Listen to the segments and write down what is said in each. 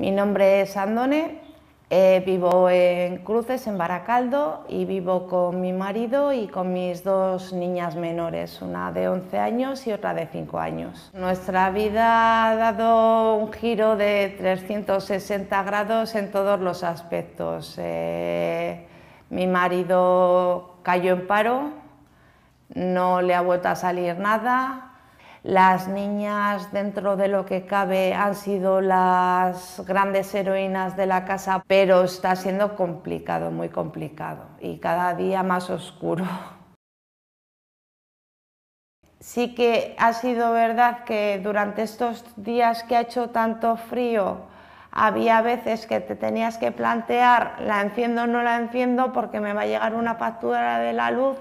Mi nombre es Andone, eh, vivo en Cruces, en Baracaldo, y vivo con mi marido y con mis dos niñas menores, una de 11 años y otra de 5 años. Nuestra vida ha dado un giro de 360 grados en todos los aspectos. Eh, mi marido cayó en paro, no le ha vuelto a salir nada, las niñas, dentro de lo que cabe, han sido las grandes heroínas de la casa, pero está siendo complicado, muy complicado y cada día más oscuro. Sí que ha sido verdad que durante estos días que ha hecho tanto frío, había veces que te tenías que plantear, la enciendo o no la enciendo porque me va a llegar una factura de la luz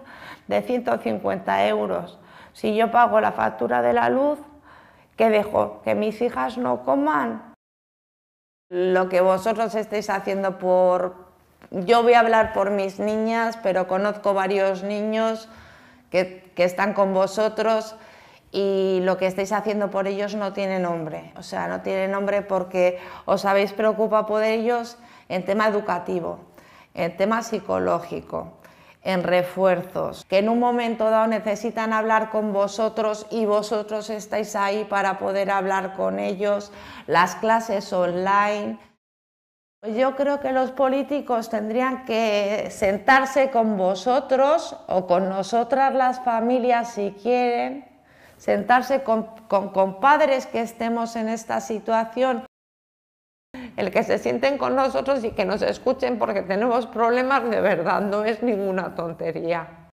de 150 euros. Si yo pago la factura de la luz, ¿qué dejo? ¿Que mis hijas no coman? Lo que vosotros estáis haciendo por... Yo voy a hablar por mis niñas, pero conozco varios niños que están con vosotros y lo que estáis haciendo por ellos no tiene nombre. O sea, no tiene nombre porque os habéis preocupado por ellos en tema educativo, en tema psicológico, en refuerzos, que en un momento dado necesitan hablar con vosotros y vosotros estáis ahí para poder hablar con ellos, las clases online. Pues yo creo que los políticos tendrían que sentarse con vosotros o con nosotras las familias si quieren sentarse con, compadres que estemos en esta situación, el que se sienten con nosotros y que nos escuchen porque tenemos problemas de verdad, no es ninguna tontería.